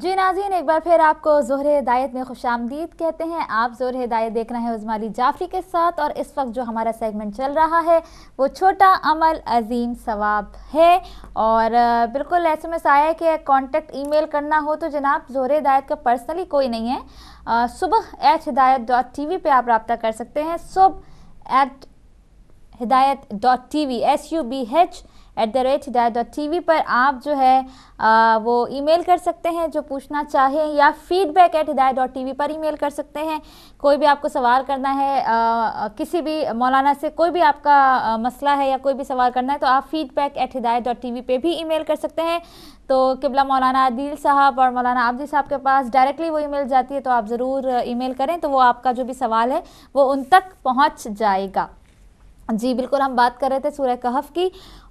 जी नाजीन एक बार फिर आपको जोहर हिदायत में खुश आमदीद कहते हैं आप जोहर हिदायत देख रहे हैं उजमाली जाफरी के साथ और इस वक्त जो हमारा सेगमेंट चल रहा है वो छोटा अमल अजीम सवाब है और बिल्कुल ऐसे में आया है कि ई मेल करना हो तो जनाब जोहर हिदायत का पर्सनली कोई नहीं है सुबह एच हिदायत डॉट टी वी पर आप रब्ता कर सकते हैं सुबह at Hidayat dot T V S U B H at the rate Hidayat dot T V पर आप जो है आ, वो ईमेल कर सकते हैं जो पूछना चाहें या feedback at Hidayat dot T V पर ईमेल कर सकते हैं कोई भी आपको सवाल करना है आ, किसी भी मौलाना से कोई भी आपका आ, मसला है या कोई भी सवाल करना है तो आप feedback at Hidayat dot T V पर भी ईमेल कर सकते हैं तो किबला मौलाना आदिल साहब और मौलाना आबदी साहब के पास डायरेक्टली वो ईमेल जाती है तो आप ज़रूर ईमेल करें तो वो आपका जो भी सवाल है वो उन तक पहुँच जाएगा जी बिल्कुल हम बात कर रहे थे सूर्य कहफ की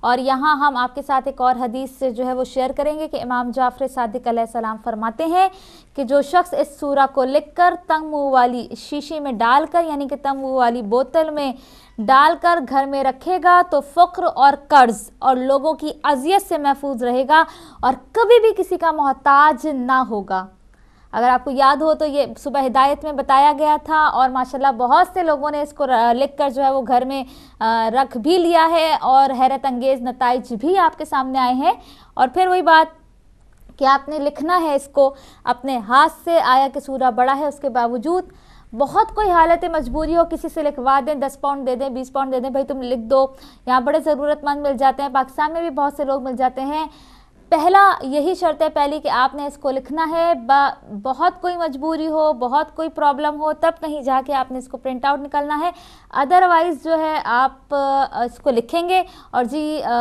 और यहाँ हम आपके साथ एक और हदीस से जो है वो शेयर करेंगे कि इमाम जाफर सादिक सलाम फरमाते हैं कि जो शख्स इस सूरा को लिखकर तंग मुँह वाली शीशी में डालकर यानी कि तंग मुँह वाली बोतल में डालकर घर में रखेगा तो फ़ख्र और कर्ज़ और लोगों की अजियत से महफूज रहेगा और कभी भी किसी का मोहताज ना होगा अगर आपको याद हो तो ये सुबह हिदायत में बताया गया था और माशाल्लाह बहुत से लोगों ने इसको लिख कर जो है वो घर में रख भी लिया है और हैरत अंगेज़ नतज भी आपके सामने आए हैं और फिर वही बात कि आपने लिखना है इसको अपने हाथ से आया कि सूरा बड़ा है उसके बावजूद बहुत कोई हालत मजबूरी हो किसी से लिखवा दें दस पाउंड दे दें बीस पाउंड दे दें भाई तुम लिख दो यहाँ बड़े ज़रूरतमंद मिल जाते हैं पाकिस्तान में भी बहुत से लोग मिल जाते हैं पहला यही शर्त है पहली कि आपने इसको लिखना है बहुत कोई मजबूरी हो बहुत कोई प्रॉब्लम हो तब कहीं जाके आपने इसको प्रिंट आउट निकलना है अदरवाइज़ जो है आप इसको लिखेंगे और जी आ,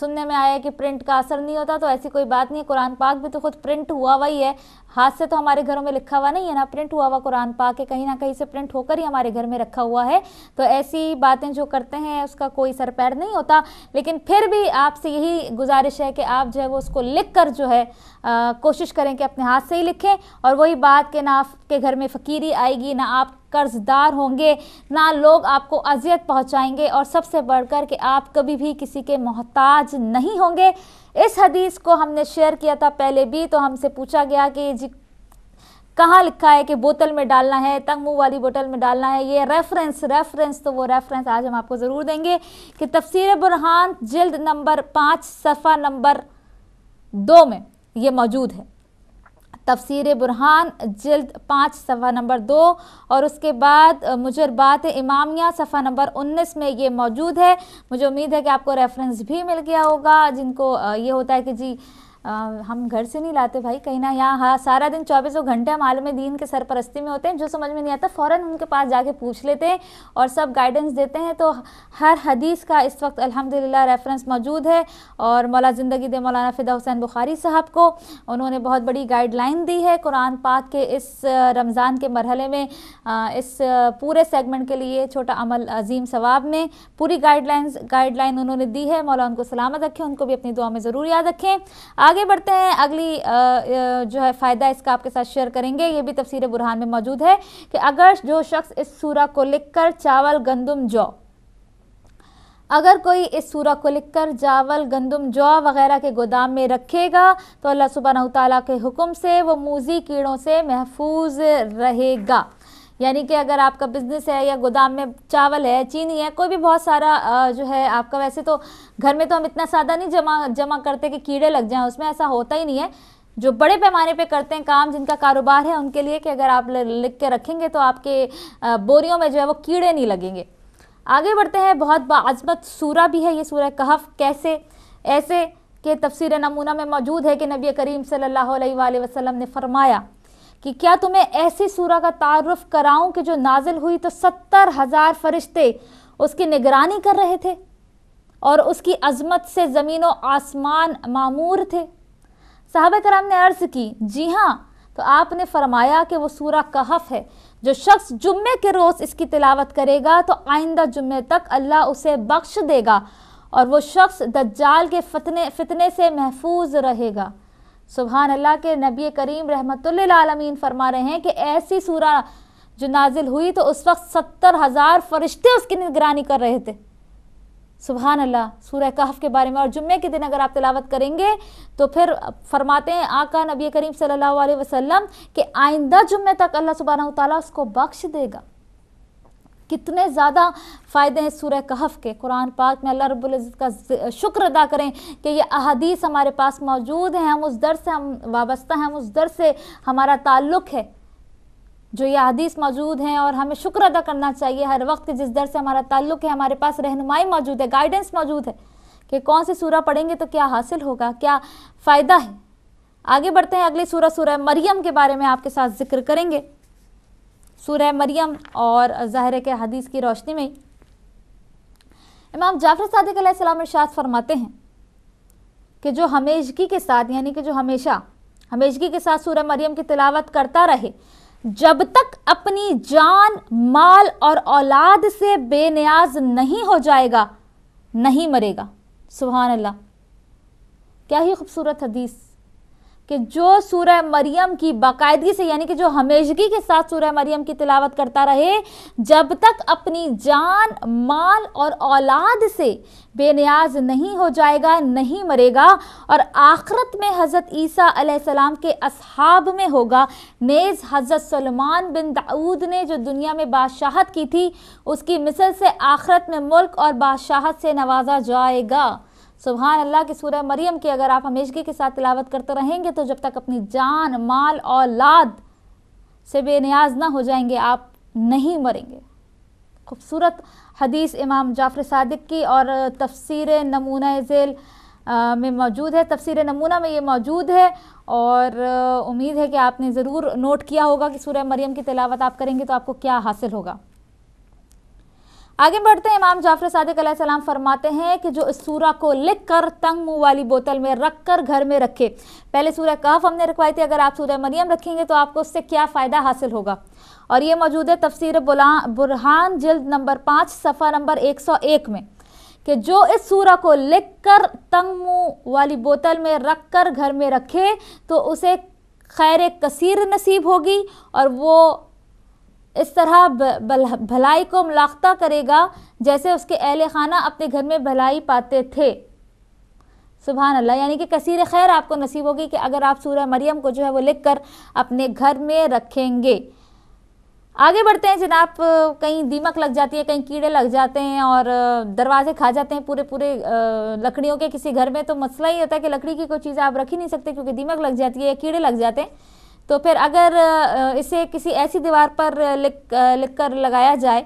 सुनने में आया है कि प्रिंट का असर नहीं होता तो ऐसी कोई बात नहीं है कुरान पाक भी तो खुद प्रिंट हुआ हुआ ही है हाथ से तो हमारे घरों में लिखा हुआ नहीं है ना प्रिंट हुआ हुआ कुरान पाक है कहीं ना कहीं से प्रिंट होकर ही हमारे घर में रखा हुआ है तो ऐसी बातें जो करते हैं उसका कोई सर पैर नहीं होता लेकिन फिर भी आपसे यही गुजारिश है कि आप जो है वो उसको लिख कर जो है आ, कोशिश करें कि अपने हाथ से ही लिखें और वही बात कि ना आपके घर में फ़कीरी आएगी ना आप कर्जदार होंगे ना लोग आपको अजियत पहुंचाएंगे और सबसे बढ़कर कि आप कभी भी किसी के मोहताज नहीं होंगे इस हदीस को हमने शेयर किया था पहले भी तो हमसे पूछा गया कि जी कहाँ लिखा है कि बोतल में डालना है तंग मुँह वाली बोतल में डालना है ये रेफरेंस रेफरेंस तो वो रेफरेंस आज हम आपको ज़रूर देंगे कि तफसीर बुरहान जल्द नंबर पाँच सफ़ा नंबर दो में ये मौजूद है तफसीर बुरहान जल्द पाँच सफ़ा नंबर दो और उसके बाद मुजरबात इमामिया सफ़ा नंबर उन्नीस में ये मौजूद है मुझे उम्मीद है कि आपको रेफरेंस भी मिल गया होगा जिनको ये होता है कि जी हम घर से नहीं लाते भाई कहीं ना यहाँ हाँ सारा दिन चौबीसों घंटे हम आलम दीन के सरपरस्ती में होते हैं जो समझ में नहीं आता फ़ौर उनके पास जाके पूछ लेते हैं और सब गाइडेंस देते हैं तो हर हदीस का इस वक्त अल्हम्दुलिल्लाह रेफरेंस मौजूद है और मौला ज़िंदगी दे मौलाना फ़िदा हुसैन बुखारी साहब को उन्होंने बहुत बड़ी गाइडलाइन दी है कुरान पाक के इस रमज़ान के मरहले में इस पूरे सेगमेंट के लिए छोटा अमल अजीम सवाब में पूरी गाइडलाइंस गाइडलाइन उन्होंने दी है मौला उनको सलामत रखें उनको भी अपनी दुआ में ज़रूर याद रखें आगे बढ़ते हैं अगली जो है फ़ायदा इसका आपके साथ शेयर करेंगे ये भी तफसीर बुरहान में मौजूद है कि अगर जो शख्स इस सूरा को लिखकर चावल गंदम जौ अगर कोई इस सूरा को लिखकर चावल गंदम जौ वगैरह के गोदाम में रखेगा तो अल्लाह सुबहाना तला के हुक्म से वो मूजी कीड़ों से महफूज रहेगा यानी कि अगर आपका बिजनेस है या गोदाम में चावल है चीनी है कोई भी बहुत सारा जो है आपका वैसे तो घर में तो हम इतना सादा नहीं जमा जमा करते कि कीड़े लग जाएं उसमें ऐसा होता ही नहीं है जो बड़े पैमाने पे करते हैं काम जिनका कारोबार है उनके लिए कि अगर आप लिख के रखेंगे तो आपके बोरियों में जो है वो कीड़े नहीं लगेंगे आगे बढ़ते हैं बहुत बाजमत सूरा भी है ये सूर कहफ कैसे ऐसे के तफसर नमूना में मौजूद है कि नबी करीम सल्ला वसलम ने फरमाया कि क्या तुम्हें ऐसी सूरा का तारफ कराऊं कि जो नाजिल हुई तो सत्तर हज़ार फरिश्ते उसकी निगरानी कर रहे थे और उसकी अजमत से ज़मीन व आसमान मामूर थे साहब कराम ने अर्ज़ की जी हाँ तो आपने फरमाया कि वो सूरा कहफ है जो शख्स जुम्मे के रोज़ इसकी तिलावत करेगा तो आइंदा जुम्मे तक अल्लाह उसे बख्श देगा और वो शख्स दज्जाल के फतने फितने से महफूज रहेगा सुबहान अल्लाह के नबी करीम रहमतमीन फरमा रहे हैं कि ऐसी सूरह जो नाजिल हुई तो उस वक्त सत्तर हज़ार फरिश्ते उसकी निगरानी कर रहे थे सुबहान अल्लाह सूर्य कहफ के बारे में और जुम्मे के दिन अगर आप तिलावत करेंगे तो फिर फरमाते हैं आका नबी करीम सल्लल्लाहु अलैहि वसल्लम कि आइंदा जुम्मे तक अल्लाह सुबहाना ताली उसको बख्श देगा कितने ज़्यादा फ़ायदे हैं सूर्य कहफ़ के कुरान पाक में अल्लाह रब्ज़त का शुक्र अदा करें कि ये अहदीस हमारे पास मौजूद हैं हम उस दर से हम वाबस्ता हैं हम उस दर से हमारा ताल्लुक़ है जो ये अदीस मौजूद हैं और हमें शुक्र अदा करना चाहिए हर वक्त जिस दर से हमारा ताल्लुक़ है हमारे पास रहनुमाई मौजूद है गाइडेंस मौजूद है कि कौन सी सूरह पढ़ेंगे तो क्या हासिल होगा क्या फ़ायदा है आगे बढ़ते हैं अगली सूरह सूरह मरियम के बारे में आपके साथ जिक्र करेंगे सूर्य मरियम और ज़ाहिर के हदीस की रोशनी में इमाम जाफर सदक अलैहिस्सलाम फरमाते हैं कि जो हमेशगी के साथ यानी कि जो हमेशा हमेशगी के साथ सूरह मरियम की तिलावत करता रहे जब तक अपनी जान माल और औलाद से बेनियाज नहीं हो जाएगा नहीं मरेगा सुबहान क्या ही खूबसूरत हदीस कि जो सूर्य मरियम की बाकायदगी से यानी कि जो हमेशगी के साथ सूर्य मरियम की तिलावत करता रहे जब तक अपनी जान माल और औलाद से बेनियाज नहीं हो जाएगा नहीं मरेगा और आखरत में हज़रत ईसा सलाम के असहाब में होगा नेज़ हज़रत सलमान बिन दाऊद ने जो दुनिया में बादशाहत की थी उसकी मिसल से आखरत में मुल्क और बादशाहत से नवाजा जाएगा सुबहान अल्लाह की सूरह मरियम की अगर आप हमेशगी के साथ तिलावत करते रहेंगे तो जब तक अपनी जान माल औलाद से बेनियाज ना हो जाएंगे आप नहीं मरेंगे खूबसूरत हदीस इमाम जाफर सादिक की और तफसर नमूना ज़ेल में मौजूद है तफसर नमूना में ये मौजूद है और उम्मीद है कि आपने ज़रूर नोट किया होगा कि सूर्य मरियम की तिलावत आप करेंगे तो आपको क्या हासिल होगा आगे बढ़ते हैं इमाम जाफर सादिक सलाम फरमाते हैं कि जो इस सूरा को लिख कर तंग मुँह वाली बोतल में रख कर घर में रखे पहले सूर कहफ हमने रखवाई थी अगर आप सूर्य मरियम रखेंगे तो आपको उससे क्या फ़ायदा हासिल होगा और ये मौजूद है तफसर बुरहान जल्द नंबर पाँच सफ़ा नंबर एक सौ एक में कि जो इस सूरा को लिख कर तंग मुँह वाली बोतल में रख कर घर में रखे तो उसे खैर कसीर नसीब होगी और वो इस तरह भलाई को मलाख्ता करेगा जैसे उसके अहल खाना अपने घर में भलाई पाते थे सुबह अल्लाह यानी कि कसीर खैर आपको नसीब होगी कि अगर आप सूर्य मरियम को जो है वो लिख कर अपने घर में रखेंगे आगे बढ़ते हैं जनाब कहीं दीमक लग जाती है कहीं कीड़े लग जाते हैं और दरवाजे खा जाते हैं पूरे पूरे लकड़ियों के किसी घर में तो मसला ही होता है कि लकड़ी की कोई चीज़ आप रख ही नहीं सकते क्योंकि दीमक लग जाती है या कीड़े लग जाते हैं तो फिर अगर इसे किसी ऐसी दीवार पर लिख लिख कर लगाया जाए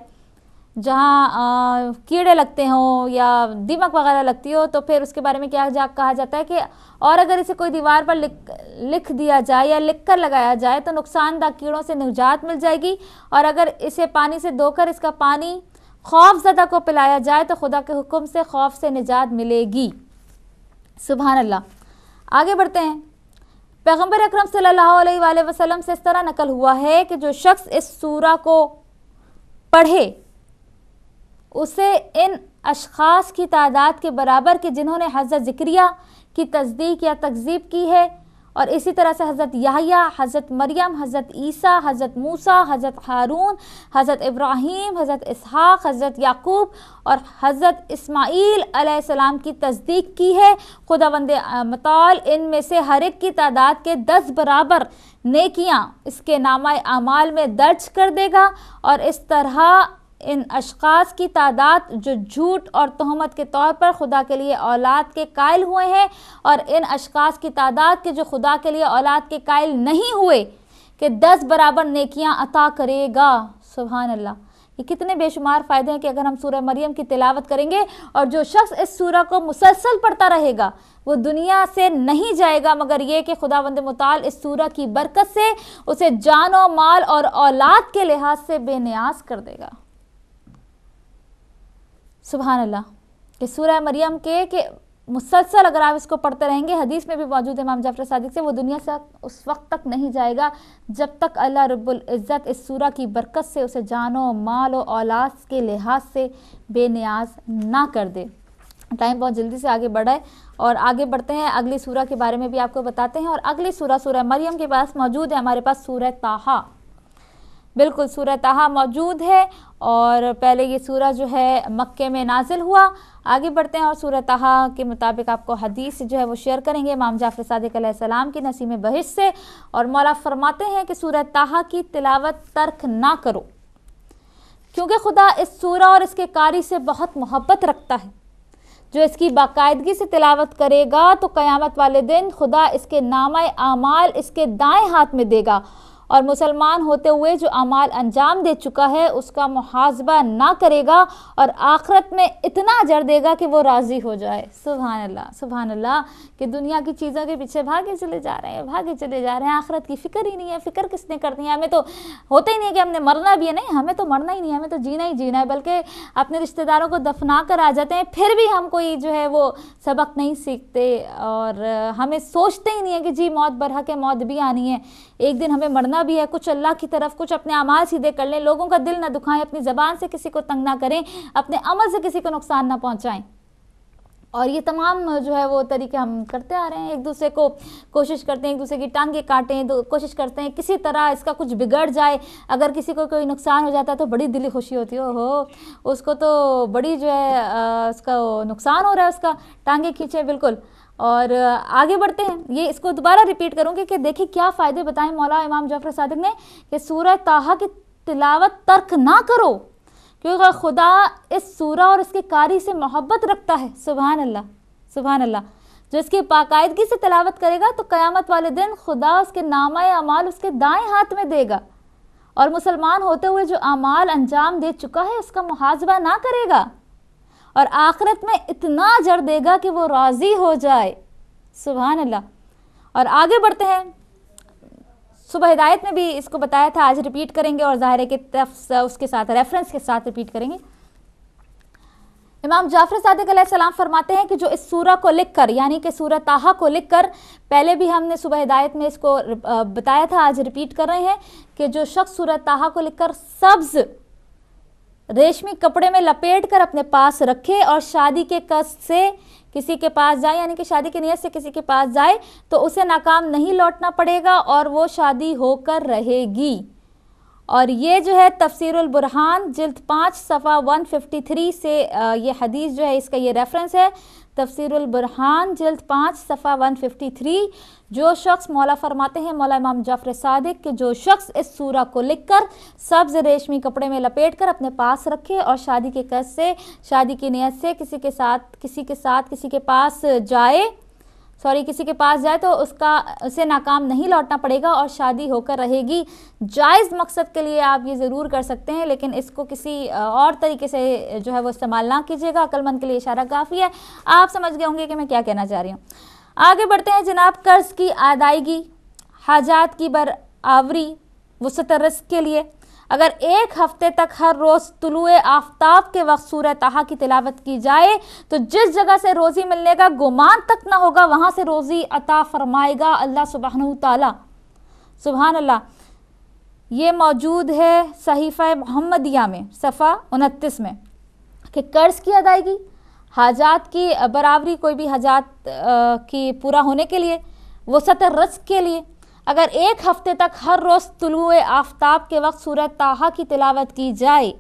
जहाँ कीड़े लगते हों या दीमक वगैरह लगती हो तो फिर उसके बारे में क्या जा, कहा जाता है कि और अगर इसे कोई दीवार पर लिख लिख दिया जाए या लिख कर लगाया जाए तो नुकसानदा कीड़ों से निजात मिल जाएगी और अगर इसे पानी से धोकर इसका पानी खौफ ज़दा को पिलाया जाए तो खुदा के हुक्म से खौफ से निजात मिलेगी सुबह अल्लाह आगे बढ़ते हैं पैगम्बर अक्रम सल्लल्लाहु वसल्लम से इस तरह नकल हुआ है कि जो शख्स इस सूरा को पढ़े उसे इन अशास की तादाद के बराबर के जिन्होंने हजरत जिक्रिया की तस्दीक या तकजीब की है और इसी तरह से हज़रत याहिया हज़रत मरियम हज़रत ईसा हज़रत मूसा हज़रत हारून हज़रत इब्राहीम हज़रत इसहाक़ हज़रत याकूब और हज़रत इसमाईल सलाम की तस्दीक की है खुदा बंद मताल में से हर एक की तादाद के दस बराबर नेकियां इसके नामा आमाल में दर्ज कर देगा और इस तरह इन अशास की तादाद जो झूठ और तहमत के तौर पर खुदा के लिए औलाद के कायल हुए हैं और इन अशास की तादाद के जो खुदा के लिए औलाद के कायल नहीं हुए कि दस बराबर नेकियां अता करेगा सुबहान अल्लाह ये कितने बेशुमार फ़ायदे हैं कि अगर हम सूर्य मरियम की तिलावत करेंगे और जो शख्स इस सूर्य को मुसलसल पढ़ता रहेगा वो दुनिया से नहीं जाएगा मगर ये कि खुदा बंद मताल इस सूर्य की बरकत से उसे जानो माल और औलाद के लिहाज से बेनियाज कर देगा सुबहान अल्लाह कि सूर्य मरियम के कि मुसलसल अगर आप इसको पढ़ते रहेंगे हदीस में भी मौजूद है इमाम जाफर सदक से वो दुनिया से उस वक्त तक नहीं जाएगा जब तक अल्लाह रब्बुल इज़्ज़त इस सूरा की बरकत से उसे जानो माल और औलाद के लिहाज से बेनियाज ना कर दे टाइम बहुत जल्दी से आगे बढ़ाए और आगे बढ़ते हैं अगली सूरा के बारे में भी आपको बताते हैं और अगली सूरा सूर्य मरियम के पास मौजूद है हमारे पास सूर ताहा बिल्कुल सूरत मौजूद है और पहले ये सूरह जो है मक्के में नाजिल हुआ आगे बढ़ते हैं और सूरत के मुताबिक आपको हदीस जो है वो शेयर करेंगे इमाम जाफर सदक सलाम की नसीम बहिश से और मौला फरमाते हैं कि सूरत की तिलावत तर्क ना करो क्योंकि खुदा इस सूर और इसके कारी से बहुत मोहब्बत रखता है जो इसकी बाकायदगी से तिलावत करेगा तो क़यामत वाले दिन खुदा इसके नामा आमाल इसके दाएं हाथ में देगा और मुसलमान होते हुए जो अमाल अंजाम दे चुका है उसका मुहाजबा ना करेगा और आखरत में इतना जर देगा कि वो राज़ी हो जाए सुबह अल्लाह सुबहान अल्लाह कि दुनिया की चीज़ों के पीछे भागे चले जा रहे हैं भागे चले जा रहे हैं आखरत की फ़िक्र ही नहीं है फ़िक्र किसने करनी है हमें तो होता ही नहीं है कि हमने मरना भी है नहीं हमें तो मरना ही नहीं है हमें तो जीना ही जीना है बल्कि अपने रिश्तेदारों को दफना कर आ जाते हैं फिर भी हम कोई जो है वो सबक नहीं सीखते और हमें सोचते ही नहीं है कि जी मौत बरह के मौत भी आनी है एक दिन हमें मरना करना भी है कुछ अल्लाह की तरफ कुछ अपने अमाल सीधे कर लें लोगों का दिल ना दुखाएं अपनी ज़बान से किसी को तंग ना करें अपने अमल से किसी को नुकसान ना पहुँचाएँ और ये तमाम जो है वो तरीके हम करते आ रहे हैं एक दूसरे को कोशिश करते हैं एक दूसरे की टांगे काटें कोशिश करते हैं किसी तरह इसका कुछ बिगड़ जाए अगर किसी को कोई नुकसान हो जाता है तो बड़ी दिली खुशी होती है हो उसको तो बड़ी जो है आ, उसका नुकसान हो रहा है उसका टांगे खींचे बिल्कुल और आगे बढ़ते हैं ये इसको दोबारा रिपीट करूँगी कि देखिए क्या फ़ायदे बताएं मौला इमाम जाफर सदक ने कि सूरह ताहा की तिलावत तर्क ना करो क्योंकि खुदा इस सूरह और इसके कारी से मोहब्बत रखता है सुबहान अल्लाह सुबहान अल्लाह जो इसकी बाकायदगी से तिलावत करेगा तो क़यामत वाले दिन खुदा उसके नामा अमाल उसके दाएँ हाथ में देगा और मुसलमान होते हुए जो अमाल अंजाम दे चुका है उसका मुहाजबा ना करेगा और आखिरत में इतना जड़ देगा कि वो राज़ी हो जाए सुबह अल्लाह और आगे बढ़ते हैं सुबह हिदायत में भी इसको बताया था आज रिपीट करेंगे और ज़ाहिर के तफ उसके साथ रेफरेंस के साथ रिपीट करेंगे इमाम जाफर सदक सलाम फरमाते हैं कि जो इस सूर को लिख कर यानी कि सूर ताहा को लिख कर पहले भी हमने सुबह हिदायत में इसको बताया था आज रिपीट कर रहे हैं कि जो शख्स सूरह ताहा को लिख कर सब्ज़ रेशमी कपड़े में लपेट कर अपने पास रखे और शादी के कष्ट से किसी के पास जाए यानी कि शादी की नीयत से किसी के पास जाए तो उसे नाकाम नहीं लौटना पड़ेगा और वो शादी होकर रहेगी और ये जो है तफसीरुल बुरहान जल्द पाँच सफ़ा 153 से ये हदीस जो है इसका ये रेफरेंस है तफसर बुरहान जल्द पाँच सफ़ा वन फिफ्टी थ्री जो शख्स मौला फरमाते हैं मौला इमाम जाफर सादिक के जो शख्स इस सूरा को लिखकर सब्ज़ रेशमी कपड़े में लपेट कर अपने पास रखे और शादी के कस से शादी की नीयत से किसी के साथ किसी के साथ किसी के पास जाए सॉरी किसी के पास जाए तो उसका उसे नाकाम नहीं लौटना पड़ेगा और शादी होकर रहेगी जायज़ मकसद के लिए आप ये ज़रूर कर सकते हैं लेकिन इसको किसी और तरीके से जो है वो इस्तेमाल ना कीजिएगा अक्लमंद के लिए इशारा काफ़ी है आप समझ गए होंगे कि मैं क्या कहना चाह रही हूँ आगे बढ़ते हैं जनाब कर्ज़ की अदायगी हाजात की आवरी वसत रस के लिए अगर एक हफ्ते तक हर रोज़ तुलुए आफ्ताब के वक्त सूर्य तहा की तिलावत की जाए तो जिस जगह से रोज़ी मिलने का गुमान तक ना होगा वहाँ से रोज़ी अता फरमाएगा अल्लाह सुबहन तला सुबहान अल्लाह ये मौजूद है सहीफ़ा मोहम्मदिया में सफ़ा उनतीस में कि कर्ज़ की अदायगी हाजात की बराबरी कोई भी हाजात की पूरा होने के लिए वसत रस्क के लिए अगर एक हफ्ते तक हर रोज़ तुलु आफ्ताब के वक्त सूरत ताहा की तिलावत की जाए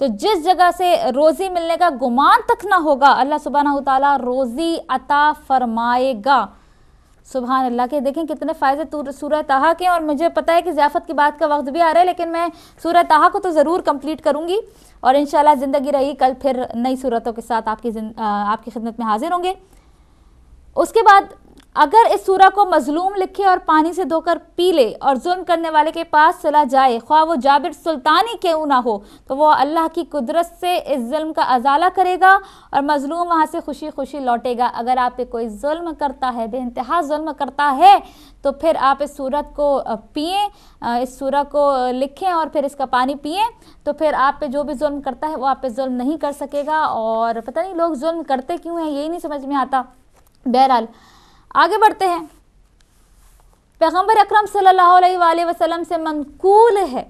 तो जिस जगह से रोज़ी मिलने का गुमान तक ना होगा अल्लाह सुबहाना तला रोज़ी अता फरमाएगा सुबह अल्लाह के देखें कितने फ़ायदे सूरत तहा के और मुझे पता है कि ज़ियाफ़त की बात का वक्त भी आ रहा है लेकिन मैं सूरह तहा को तो ज़रूर कंप्लीट करूँगी और इन ज़िंदगी रही कल फिर नई सूरतों के साथ आपकी आपकी खिदमत में हाजिर होंगे उसके बाद अगर इस सूरा को मजलूम लिखे और पानी से धोकर पी ले और जुल्म करने वाले के पास चला जाए ख्वा वो जाबिर सुल्तानी क्यों ना हो तो वो अल्लाह की कुदरत से इस जुल्म का अजाला करेगा और मजलूम वहाँ से खुशी खुशी लौटेगा अगर आप पे कोई जुल्म करता है बेानतहा जुल्म करता है तो फिर आप इस सूरत को पिए इस सूरह को लिखें और फिर इसका पानी पिए तो फिर आप पे जो भी जुल्म करता है वो आप पे जुल्म नहीं कर सकेगा और पता नहीं लोग जुल्म करते क्यों हैं यही नहीं समझ में आता बहरहाल आगे बढ़ते हैं पैगम्बर अक्रम सम से मनकूल है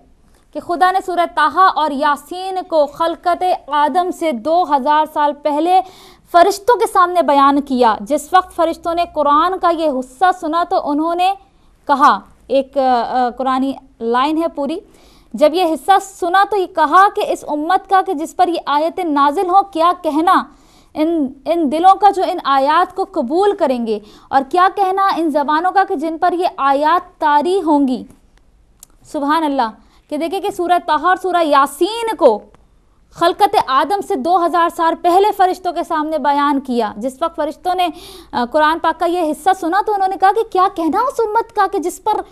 कि खुदा ने सूरत ताहा और यासीन को खलकत आदम से 2000 साल पहले फरिश्तों के सामने बयान किया जिस वक्त फरिश्तों ने कुरान का ये हिस्सा सुना तो उन्होंने कहा एक कुरानी लाइन है पूरी जब यह हिस्सा सुना तो ये कहा कि इस उम्मत का कि जिस पर ये आयतें नाजिल हों क्या कहना इन इन दिलों का जो इन आयात को कबूल करेंगे और क्या कहना इन ज़बानों का कि जिन पर ये आयात तारी होंगी सुबह अल्लाह कि देखिए कि सूरह तहा और सूरह यासीन को खलकत आदम से 2000 साल पहले फ़रिश्तों के सामने बयान किया जिस वक्त फ़रिश्तों ने कुरान पाक का ये हिस्सा सुना तो उन्होंने कहा कि क्या कहना उस उम्मत का कि जिस पर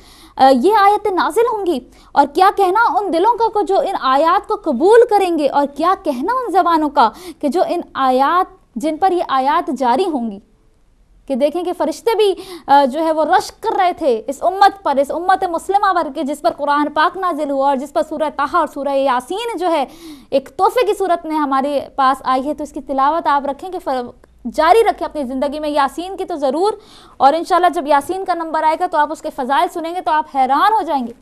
ये आयतें नाजिल होंगी और क्या कहना उन दिलों का को जो इन आयात को कबूल करेंगे और क्या कहना उन जबानों का कि जो इन आयात जिन पर ये आयात जारी होंगी कि देखें कि फरिश्ते भी जो है वो रश कर रहे थे इस उम्मत पर इस उम्मत मुस्लिमा वर्ग के जिस पर कुरान पाक नाजिल हुआ और जिस पर सूरह ताहा और सूरह यासीन जो है एक तोहफे की सूरत में हमारे पास आई है तो इसकी तिलावत आप रखें कि जारी रखें अपनी ज़िंदगी में यासीन की तो ज़रूर और इन जब यासीन का नंबर आएगा तो आप उसके फ़जाइल सुनेंगे तो आप हैरान हो जाएंगे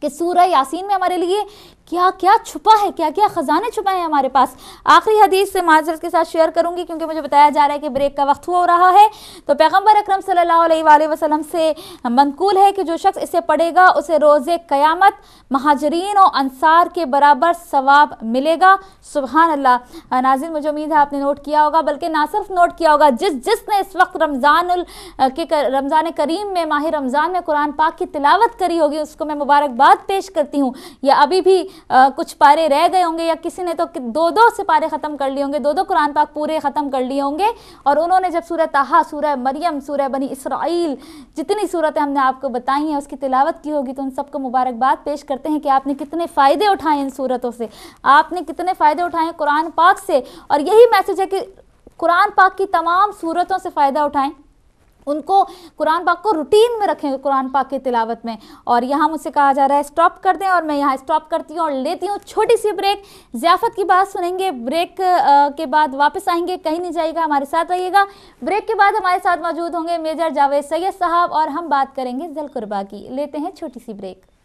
कि सूरह यासीन में हमारे लिए क्या क्या छुपा है क्या क्या ख़जाने छुपा है हमारे पास आखिरी हदीस से माजरत के साथ शेयर करूंगी क्योंकि मुझे बताया जा रहा है कि ब्रेक का वक्त हो रहा है तो पैगंबर अक्रम सल्लल्लाहु अलैहि वसल्लम से मनकूल है कि जो शख्स इसे पढ़ेगा उसे रोज़ क़यामत महाजरीन और अनसार के बराबर सवाब मिलेगा सुबहान अल्ला नाजिन मुझे उम्मीद है आपने नोट किया होगा बल्कि ना सिर्फ नोट किया होगा जिस जिसने इस वक्त रमज़ान के रमज़ान करीम में माहिर रमज़ान में कुरान पाक की तिलावत करी होगी उसको मैं मुबारकबाद पेश करती हूँ या अभी भी आ, कुछ पारे रह गए होंगे या किसी ने तो दो दो से पारे ख़त्म कर लिए होंगे दो दो कुरान पाक पूरे ख़त्म कर लिए होंगे और उन्होंने जब सूरह तहा सूरह मरियम सूरह बनी इसराइल जितनी सूरतें हमने आपको बताई हैं उसकी तिलावत की होगी तो उन सबको मुबारकबाद पेश करते हैं कि आपने कितने फ़ायदे उठाए इन सूरतों से आपने कितने फ़ायदे उठाए कुरान पाक से और यही मैसेज है कि कुरान पाक की तमाम सूरतों से फ़ायदा उठाएँ उनको कुरान पाक को रूटीन में रखें कुरान पाक की तिलावत में और यहाँ मुझसे कहा जा रहा है स्टॉप कर दें और मैं यहाँ स्टॉप करती हूँ और लेती हूँ छोटी सी ब्रेक ज़ियाफ़त की बात सुनेंगे ब्रेक के बाद वापस आएंगे कहीं नहीं जाएगा हमारे साथ रहिएगा ब्रेक के बाद हमारे साथ मौजूद होंगे मेजर जावेद सैयद साहब और हम बात करेंगे जलकुरबा की लेते हैं छोटी सी ब्रेक